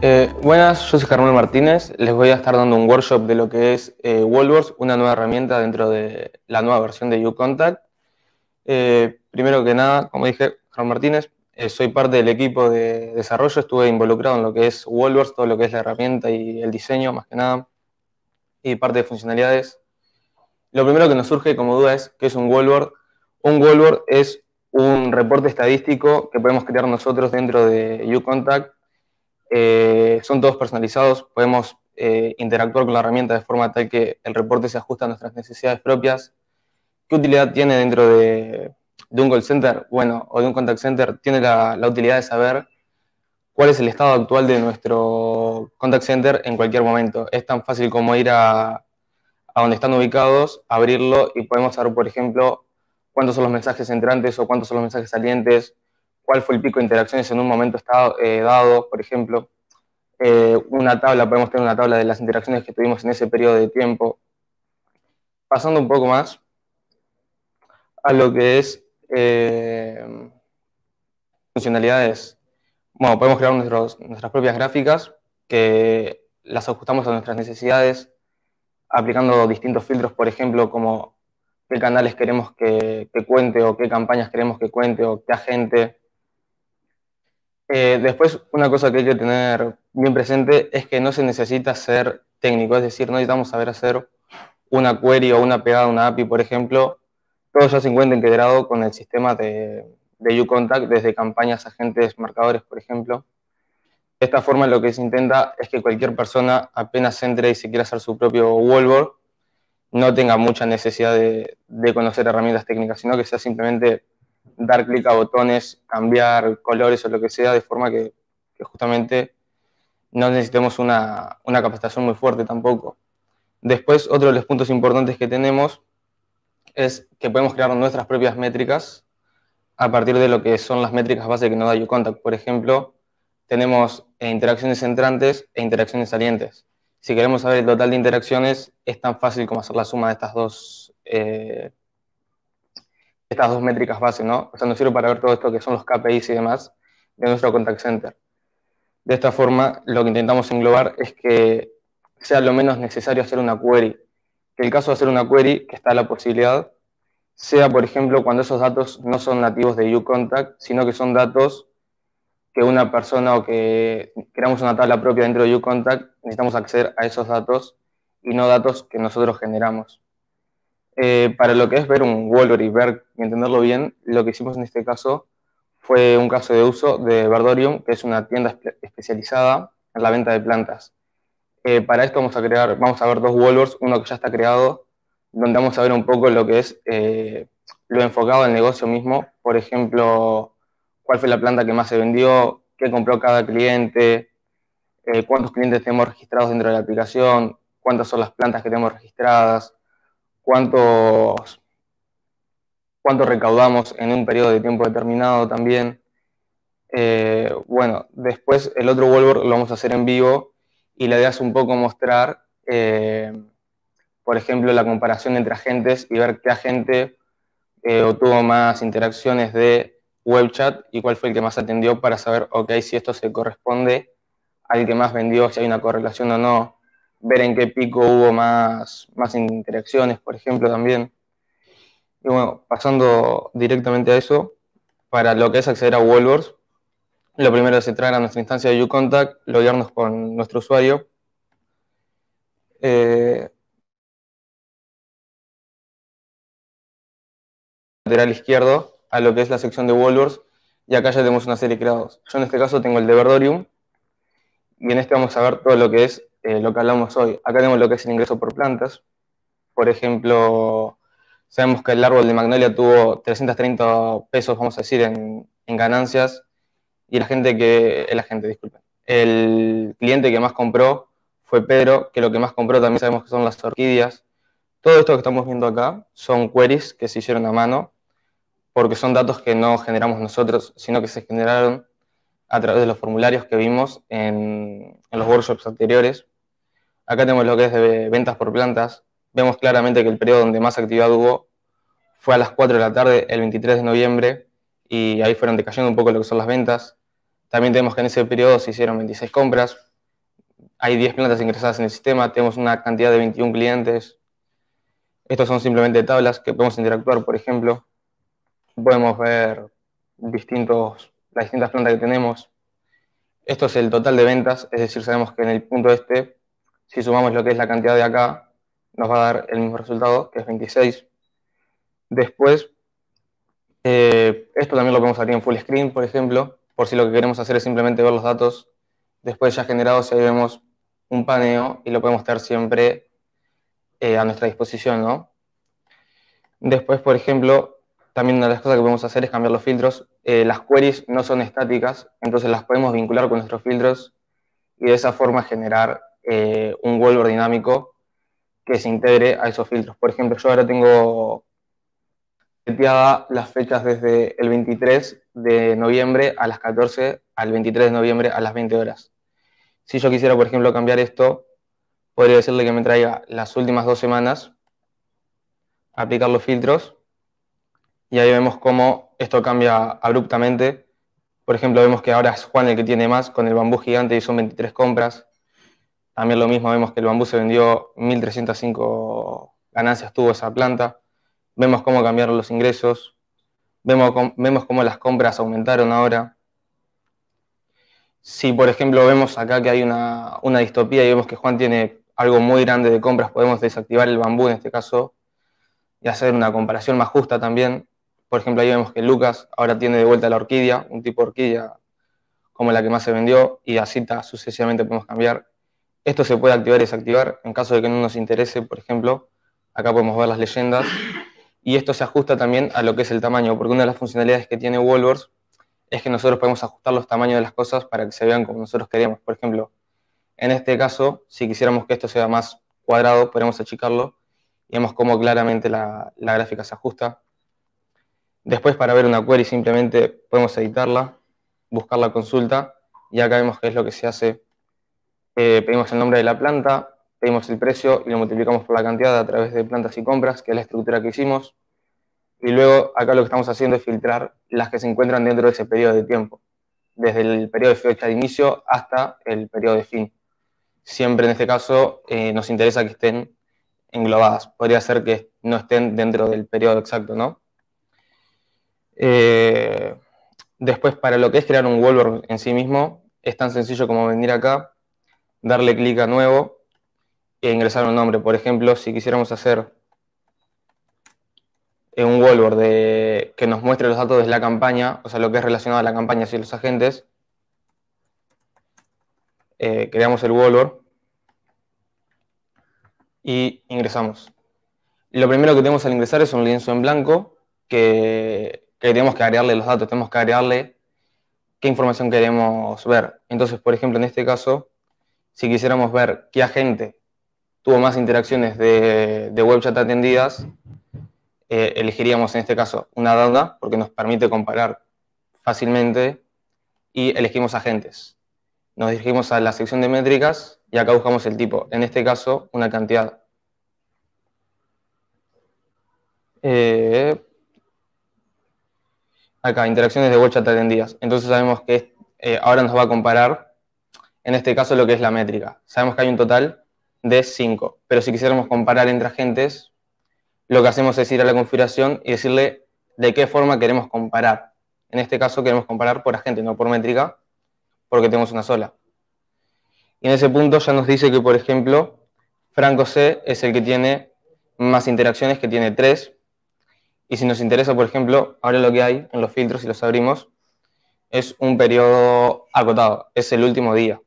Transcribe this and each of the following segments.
Eh, buenas, yo soy Carmen Martínez. Les voy a estar dando un workshop de lo que es eh, una nueva herramienta dentro de la nueva versión de uContact. Eh, primero que nada, como dije, Carmen Martínez, eh, soy parte del equipo de desarrollo, estuve involucrado en lo que es Wallboards, todo lo que es la herramienta y el diseño, más que nada, y parte de funcionalidades. Lo primero que nos surge como duda es qué es un Wallboard. Un Wallboard es un reporte estadístico que podemos crear nosotros dentro de uContact eh, son todos personalizados, podemos eh, interactuar con la herramienta de forma tal que el reporte se ajusta a nuestras necesidades propias. ¿Qué utilidad tiene dentro de, un call center? Bueno, o de un contact center, tiene la, utilidad de saber cuál es el estado actual de nuestro contact center en cualquier momento. Es tan fácil como ir a, a donde están ubicados, abrirlo y podemos saber, por ejemplo, cuántos son los mensajes entrantes o cuántos son los mensajes salientes, cuál fue el pico de interacciones en un momento eh, dado, por ejemplo. Eh, una tabla, podemos tener una tabla de las interacciones que tuvimos en ese periodo de tiempo. Pasando un poco más a lo que es eh, funcionalidades. Bueno, podemos crear nuestras propias gráficas que las ajustamos a nuestras necesidades, aplicando distintos filtros, por ejemplo, como qué canales queremos que cuente o qué campañas queremos que cuente o qué agente eh, después, una cosa que hay que tener bien presente es que no se necesita ser técnico, es decir, no necesitamos saber hacer una query o una pegada una API, por ejemplo. Todo ya se encuentra integrado con el sistema de, UContact desde campañas, agentes, marcadores, por ejemplo. De esta forma lo que se intenta es que cualquier persona apenas entre y se quiera hacer su propio wallboard, no tenga mucha necesidad de, de conocer herramientas técnicas, sino que sea simplemente dar clic a botones, cambiar colores o lo que sea, de forma que, justamente no necesitemos una, una, capacitación muy fuerte tampoco. Después, otro de los puntos importantes que tenemos es que podemos crear nuestras propias métricas a partir de lo que son las métricas base que nos da YoContact. Por ejemplo, tenemos eh, interacciones entrantes e interacciones salientes. Si queremos saber el total de interacciones, es tan fácil como hacer la suma de estas dos eh, estas dos métricas base, ¿no? O sea, nos sirve para ver todo esto que son los KPIs y demás de nuestro contact center. De esta forma, lo que intentamos englobar es que sea lo menos necesario hacer una query. Que el caso de hacer una query, que está la posibilidad, sea, por ejemplo, cuando esos datos no son nativos de Ucontact, sino que son datos que una persona o que creamos una tabla propia dentro de Ucontact, necesitamos acceder a esos datos y no datos que nosotros generamos. Eh, para lo que es ver un Wolverine, ver y entenderlo bien, lo que hicimos en este caso fue un caso de uso de Verdorium, que es una tienda especializada en la venta de plantas. Eh, para esto vamos a crear, vamos a ver dos Wolvers, uno que ya está creado, donde vamos a ver un poco lo que es eh, lo enfocado al negocio mismo, por ejemplo, cuál fue la planta que más se vendió, qué compró cada cliente, cuántos clientes tenemos registrados dentro de la aplicación, cuántas son las plantas que tenemos registradas, cuántos, cuánto recaudamos en un periodo de tiempo determinado también. Eh, bueno, después el otro Wolver lo vamos a hacer en vivo y la idea es un poco mostrar, eh, por ejemplo, la comparación entre agentes y ver qué agente eh, obtuvo más interacciones de web chat y cuál fue el que más atendió para saber, ok, si esto se corresponde al que más vendió, si hay una correlación o no ver en qué pico hubo más, más interacciones, por ejemplo, también. Y bueno, pasando directamente a eso, para lo que es acceder a Wallboards, lo primero es entrar a nuestra instancia de UContact, loguearnos con nuestro usuario. Eh, lateral izquierdo a lo que es la sección de Wallboards y acá ya tenemos una serie creados. Yo en este caso tengo el de Verdorium y en este vamos a ver todo lo que es eh, lo que hablamos hoy. Acá tenemos lo que es el ingreso por plantas. Por ejemplo, sabemos que el árbol de magnolia tuvo 330 pesos, vamos a decir, en, ganancias. Y la gente que, eh, la gente, disculpen, el cliente que más compró fue Pedro, que lo que más compró también sabemos que son las orquídeas. Todo esto que estamos viendo acá son queries que se hicieron a mano, porque son datos que no generamos nosotros, sino que se generaron a través de los formularios que vimos en los workshops anteriores. Acá tenemos lo que es de ventas por plantas. Vemos claramente que el periodo donde más actividad hubo fue a las 4 de la tarde, el 23 de noviembre, y ahí fueron decayendo un poco lo que son las ventas. También tenemos que en ese periodo se hicieron 26 compras, hay 10 plantas ingresadas en el sistema, tenemos una cantidad de 21 clientes. Estos son simplemente tablas que podemos interactuar, por ejemplo. Podemos ver distintos, las distintas plantas que tenemos. Esto es el total de ventas, es decir, sabemos que en el punto este si sumamos lo que es la cantidad de acá, nos va a dar el mismo resultado, que es 26. Después, eh, esto también lo podemos abrir en full screen, por ejemplo, por si lo que queremos hacer es simplemente ver los datos después ya generados, si vemos un paneo y lo podemos tener siempre eh, a nuestra disposición, ¿no? Después, por ejemplo, también una de las cosas que podemos hacer es cambiar los filtros. Eh, las queries no son estáticas, entonces las podemos vincular con nuestros filtros y de esa forma generar eh, un Wolver dinámico que se integre a esos filtros. Por ejemplo, yo ahora tengo seteada las fechas desde el 23 de noviembre a las 14 al 23 de noviembre a las 20 horas. Si yo quisiera, por ejemplo, cambiar esto, podría decirle que me traiga las últimas dos semanas, aplicar los filtros y ahí vemos cómo esto cambia abruptamente. Por ejemplo, vemos que ahora es Juan el que tiene más con el bambú gigante y son 23 compras. También lo mismo, vemos que el bambú se vendió 1.305 ganancias tuvo esa planta. Vemos cómo cambiaron los ingresos. Vemos, cómo, vemos las compras aumentaron ahora. Si, por ejemplo, vemos acá que hay una, una distopía y vemos que Juan tiene algo muy grande de compras, podemos desactivar el bambú en este caso y hacer una comparación más justa también. Por ejemplo, ahí vemos que Lucas ahora tiene de vuelta la orquídea, un tipo de orquídea como la que más se vendió, y así sucesivamente podemos cambiar. Esto se puede activar y desactivar en caso de que no nos interese, por ejemplo, acá podemos ver las leyendas, y esto se ajusta también a lo que es el tamaño, porque una de las funcionalidades que tiene Wolvers es que nosotros podemos ajustar los tamaños de las cosas para que se vean como nosotros queremos. Por ejemplo, en este caso, si quisiéramos que esto sea más cuadrado, podemos achicarlo y vemos cómo claramente la, la gráfica se ajusta. Después, para ver una query, simplemente podemos editarla, buscar la consulta, y acá vemos qué es lo que se hace eh, pedimos el nombre de la planta, pedimos el precio y lo multiplicamos por la cantidad a través de plantas y compras, que es la estructura que hicimos. Y luego acá lo que estamos haciendo es filtrar las que se encuentran dentro de ese periodo de tiempo, desde el periodo de fecha de inicio hasta el periodo de fin. Siempre en este caso eh, nos interesa que estén englobadas. Podría ser que no estén dentro del periodo exacto, ¿no? Eh, después, para lo que es crear un Wolver en sí mismo, es tan sencillo como venir acá darle clic a nuevo e ingresar un nombre. Por ejemplo, si quisiéramos hacer un wallboard que nos muestre los datos de la campaña, o sea, lo que es relacionado a la campaña y los agentes, eh, creamos el wallboard y ingresamos. Lo primero que tenemos al ingresar es un lienzo en blanco que, que tenemos que agregarle los datos, tenemos que agregarle qué información queremos ver. Entonces, por ejemplo, en este caso, si quisiéramos ver qué agente tuvo más interacciones de, web chat atendidas, eh, elegiríamos en este caso una ronda, porque nos permite comparar fácilmente y elegimos agentes. Nos dirigimos a la sección de métricas y acá buscamos el tipo, en este caso una cantidad. Eh, acá, interacciones de web chat atendidas. Entonces sabemos que eh, ahora nos va a comparar en este caso lo que es la métrica. Sabemos que hay un total de 5, pero si quisiéramos comparar entre agentes, lo que hacemos es ir a la configuración y decirle de qué forma queremos comparar. En este caso queremos comparar por agente, no por métrica, porque tenemos una sola. Y en ese punto ya nos dice que, por ejemplo, Franco C es el que tiene más interacciones, que tiene 3. Y si nos interesa, por ejemplo, ahora lo que hay en los filtros, si los abrimos, es un periodo acotado, es el último día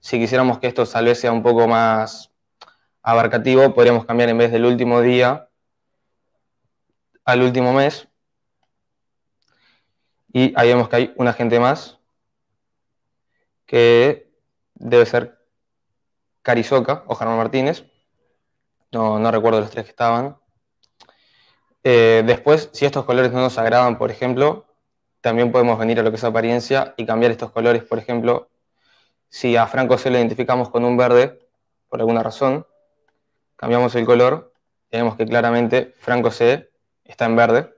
si quisiéramos que esto tal sea un poco más abarcativo, podríamos cambiar en vez del último día al último mes. Y ahí vemos que hay una gente más que debe ser Carizoca o Germán Martínez. No, no recuerdo los tres que estaban. Eh, después, si estos colores no nos agradan, por ejemplo, también podemos venir a lo que es apariencia y cambiar estos colores, por ejemplo, si a Franco se lo identificamos con un verde, por alguna razón, cambiamos el color, vemos que claramente Franco C está en verde.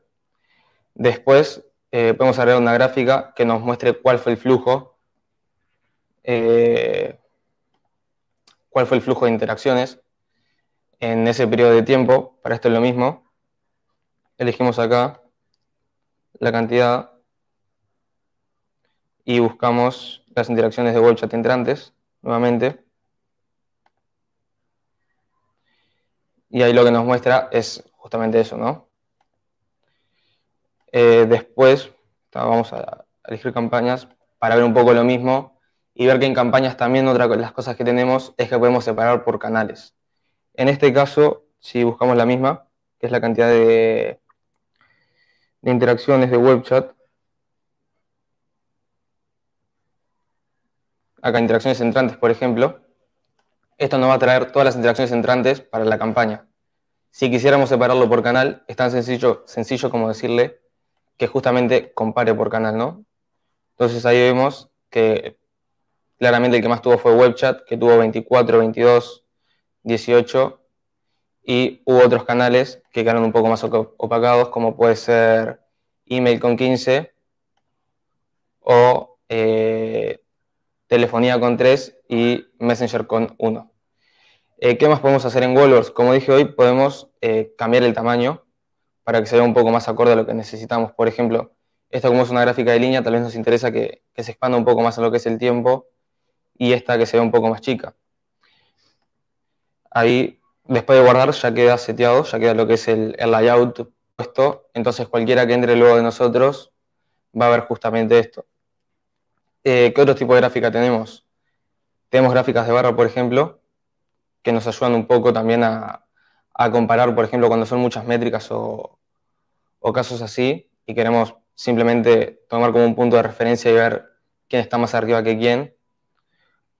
Después eh, podemos agregar una gráfica que nos muestre cuál fue el flujo, eh, cuál fue el flujo de interacciones en ese periodo de tiempo. Para esto es lo mismo. Elegimos acá la cantidad y buscamos las interacciones de webchat entrantes, nuevamente. Y ahí lo que nos muestra es justamente eso, ¿no? Eh, después vamos a elegir campañas para ver un poco lo mismo y ver que en campañas también otra de las cosas que tenemos es que podemos separar por canales. En este caso, si buscamos la misma, que es la cantidad de, de interacciones de webchat acá interacciones entrantes, por ejemplo, esto nos va a traer todas las interacciones entrantes para la campaña. Si quisiéramos separarlo por canal, es tan sencillo, sencillo como decirle que justamente compare por canal, ¿no? Entonces ahí vemos que claramente el que más tuvo fue WebChat, que tuvo 24, 22, 18, y hubo otros canales que quedaron un poco más opacados, como puede ser email con 15 o eh, telefonía con 3 y Messenger con 1. Eh, ¿Qué más podemos hacer en Wallbox? Como dije hoy, podemos eh, cambiar el tamaño para que se vea un poco más acorde a lo que necesitamos. Por ejemplo, esta como es una gráfica de línea, tal vez nos interesa que, se expanda un poco más a lo que es el tiempo y esta que se vea un poco más chica. Ahí, después de guardar, ya queda seteado, ya queda lo que es el layout puesto. Entonces cualquiera que entre luego de nosotros va a ver justamente esto. Eh, ¿Qué otro tipo de gráfica tenemos? Tenemos gráficas de barra, por ejemplo, que nos ayudan un poco también a, comparar, por ejemplo, cuando son muchas métricas o casos así y queremos simplemente tomar como un punto de referencia y ver quién está más arriba que quién.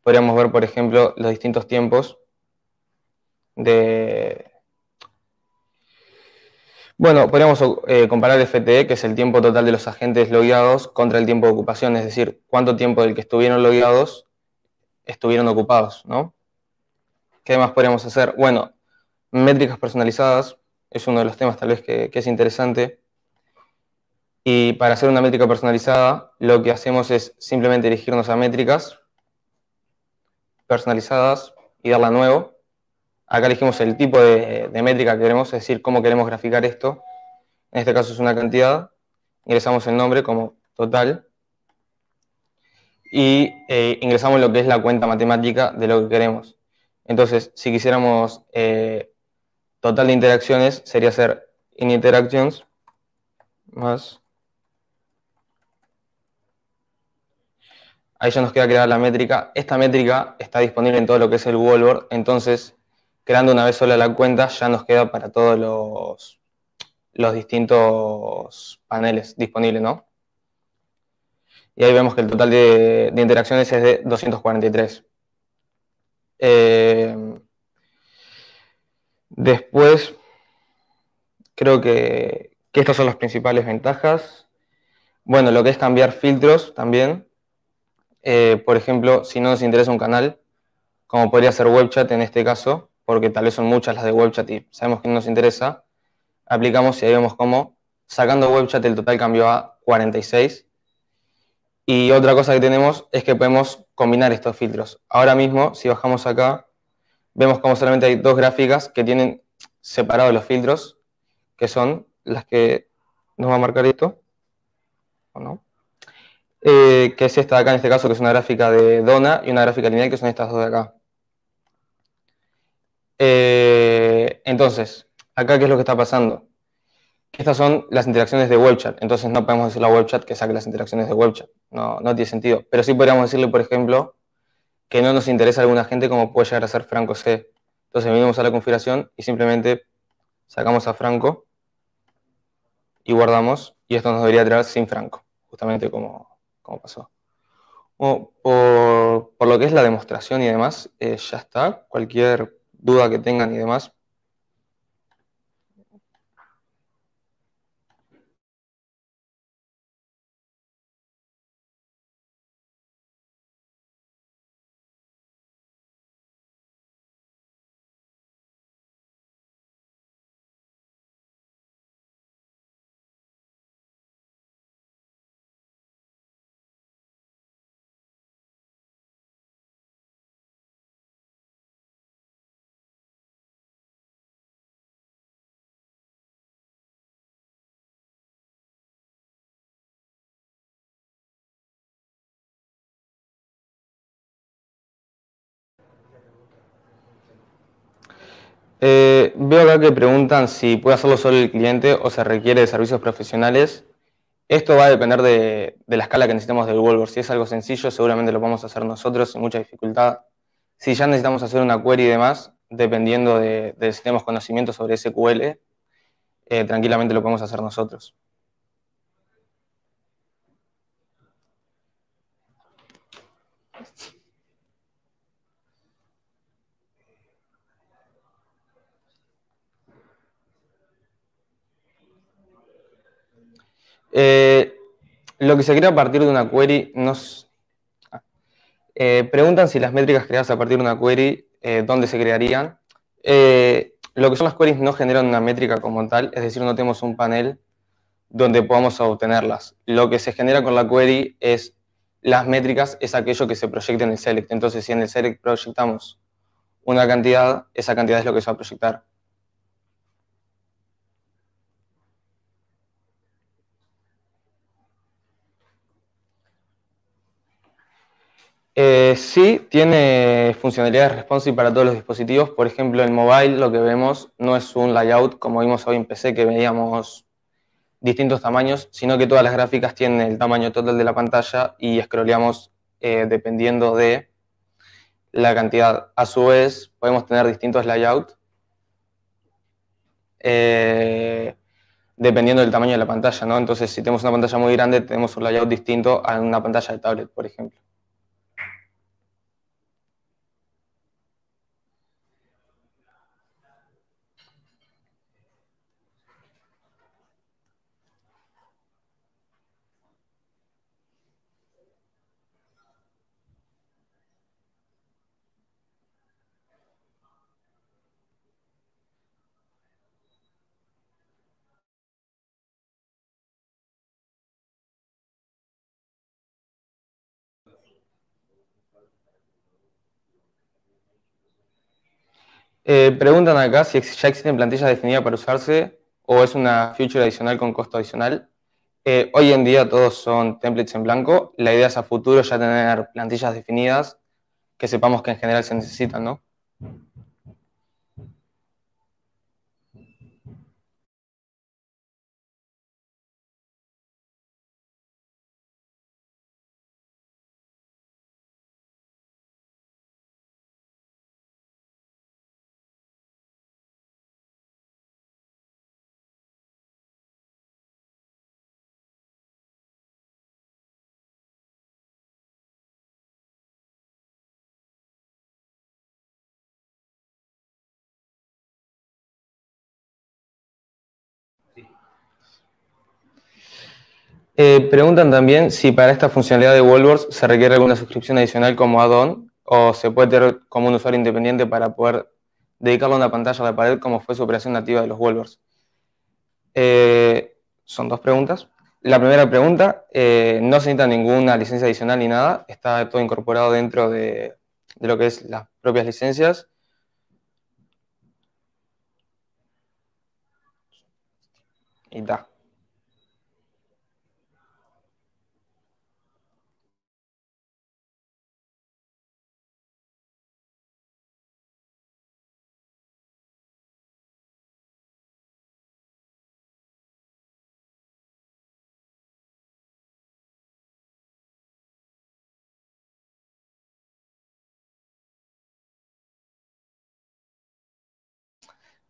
Podríamos ver, por ejemplo, los distintos tiempos de, bueno, podríamos eh, comparar el FTE, que es el tiempo total de los agentes logueados, contra el tiempo de ocupación, es decir, cuánto tiempo del que estuvieron logueados estuvieron ocupados, ¿no? ¿Qué más podríamos hacer? Bueno, métricas personalizadas es uno de los temas tal vez que, es interesante. Y para hacer una métrica personalizada, lo que hacemos es simplemente dirigirnos a métricas personalizadas y darla nuevo. Acá elegimos el tipo de, métrica que queremos, es decir, cómo queremos graficar esto. En este caso es una cantidad. Ingresamos el nombre como total. Y eh, ingresamos lo que es la cuenta matemática de lo que queremos. Entonces, si quisiéramos eh, total de interacciones, sería hacer interactions más. Ahí ya nos queda crear la métrica. Esta métrica está disponible en todo lo que es el Wallboard, entonces creando una vez sola la cuenta ya nos queda para todos los, distintos paneles disponibles, ¿no? Y ahí vemos que el total de, interacciones es de 243. Eh, después, creo que, estas son las principales ventajas. Bueno, lo que es cambiar filtros también. Eh, por ejemplo, si no nos interesa un canal, como podría ser WebChat en este caso, porque tal vez son muchas las de WebChat y sabemos que no nos interesa, aplicamos y ahí vemos cómo, sacando WebChat el total cambió a 46. Y otra cosa que tenemos es que podemos combinar estos filtros. Ahora mismo, si bajamos acá, vemos como solamente hay dos gráficas que tienen separados los filtros, que son las que nos va a marcar esto, ¿o no? Eh, que es esta de acá en este caso, que es una gráfica de dona y una gráfica lineal, que son estas dos de acá. Eh, entonces, acá, ¿qué es lo que está pasando? Estas son las interacciones de WebChat, entonces no podemos decirle a WebChat que saque las interacciones de WebChat, no, tiene sentido. Pero sí podríamos decirle, por ejemplo, que no nos interesa alguna gente como puede llegar a ser Franco C. Entonces venimos a la configuración y simplemente sacamos a Franco y guardamos, y esto nos debería traer sin Franco, justamente como, como pasó. por, lo que es la demostración y demás, eh, ya está. Cualquier duda que tengan y demás, Eh, veo acá que preguntan si puede hacerlo solo el cliente o se requiere de servicios profesionales. Esto va a depender de, la escala que necesitamos del Google. Si es algo sencillo, seguramente lo podemos hacer nosotros sin mucha dificultad. Si ya necesitamos hacer una query y demás, dependiendo de, si tenemos conocimiento sobre SQL, eh, tranquilamente lo podemos hacer nosotros. Eh, lo que se crea a partir de una query nos... Eh, preguntan si las métricas creadas a partir de una query, eh, ¿dónde se crearían? lo que son las queries no generan una métrica como tal, es decir, no tenemos un panel donde podamos obtenerlas. Lo que se genera con la query es las métricas, es aquello que se proyecta en el select. Entonces, si en el select proyectamos una cantidad, esa cantidad es lo que se va a proyectar. Eh, sí, tiene funcionalidades responsive para todos los dispositivos. Por ejemplo, en mobile lo que vemos no es un layout como vimos hoy en PC, que veíamos distintos tamaños, sino que todas las gráficas tienen el tamaño total de la pantalla y scrolleamos eh, dependiendo de la cantidad. A su vez, podemos tener distintos layouts eh, dependiendo del tamaño de la pantalla, ¿no? Entonces, si tenemos una pantalla muy grande, tenemos un layout distinto a una pantalla de tablet, por ejemplo. Eh, preguntan acá si ya existen plantillas definidas para usarse o es una feature adicional con costo adicional. Eh, hoy en día todos son templates en blanco. La idea es a futuro ya tener plantillas definidas que sepamos que en general se necesitan, ¿no? Eh, preguntan también si para esta funcionalidad de Wallboards se requiere alguna suscripción adicional como add-on o se puede tener como un usuario independiente para poder dedicarle una pantalla de pared como fue su operación nativa de los Wallboards. Eh, son dos preguntas. La primera pregunta, eh, no se necesita ninguna licencia adicional ni nada, está todo incorporado dentro de, lo que es las propias licencias. Y está.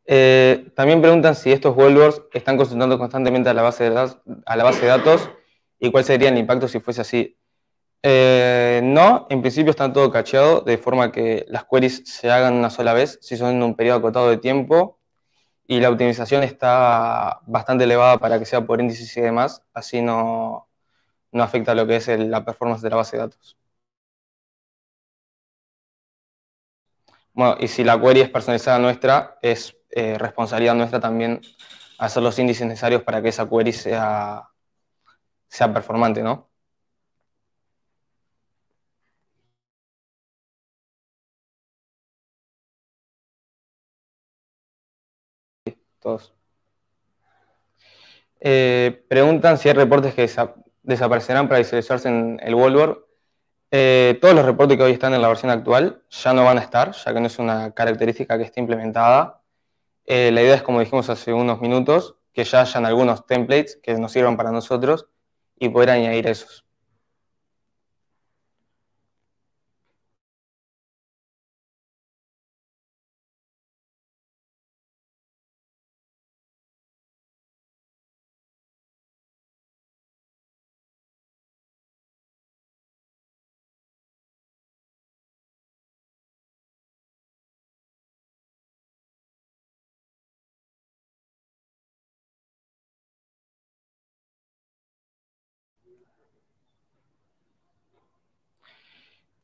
Eh, también preguntan si estos Volvers están consultando constantemente a la base de, datos y cuál sería el impacto si fuese así. Eh, no, en principio están todo cacheado de forma que las queries se hagan una sola vez, si son en un periodo acotado de tiempo, y la optimización está bastante elevada para que sea por índices y demás, así no, afecta lo que es la performance de la base de datos. Bueno, y si la query es personalizada nuestra, es eh, responsabilidad nuestra también hacer los índices necesarios para que esa query sea, sea performante, ¿no? Todos. Eh, preguntan si hay reportes que desaparecerán para visualizarse en el wallboard. Eh, todos los reportes que hoy están en la versión actual ya no van a estar, ya que no es una característica que esté implementada. Eh, la idea es, como dijimos hace unos minutos, que ya hayan algunos templates que nos sirvan para nosotros y poder añadir esos.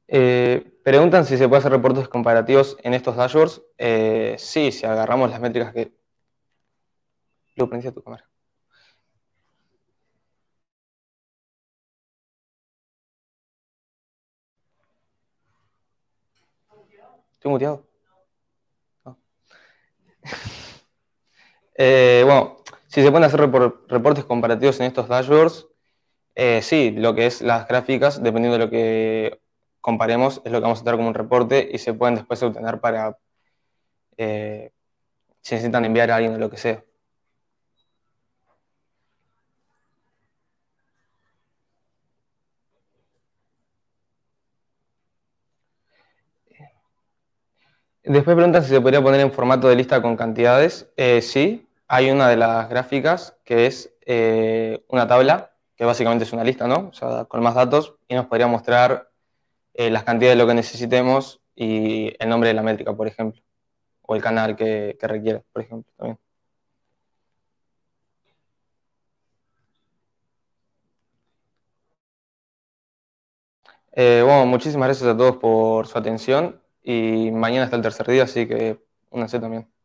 Eh, preguntan si se puede hacer reportes comparativos en estos dashboards. Eh, sí, si agarramos las métricas que... Lu, prende tu cámara. ¿Estoy muteado? No. Eh, bueno, si se pueden hacer reportes comparativos en estos dashboards, sí, lo que es las gráficas, dependiendo de lo que comparemos es lo que vamos a tratar como un reporte y se pueden después obtener para eh, si necesitan enviar a alguien o lo que sea. Después preguntan si se podría poner en formato de lista con cantidades. Eh, sí, hay una de las gráficas que es eh, una tabla, que básicamente es una lista, ¿no? O sea, con más datos y nos podría mostrar eh, las cantidades de lo que necesitemos y el nombre de la métrica, por ejemplo, o el canal que, requiera, por ejemplo, también. Eh, bueno, muchísimas gracias a todos por su atención y mañana está el tercer día, así que únanse también.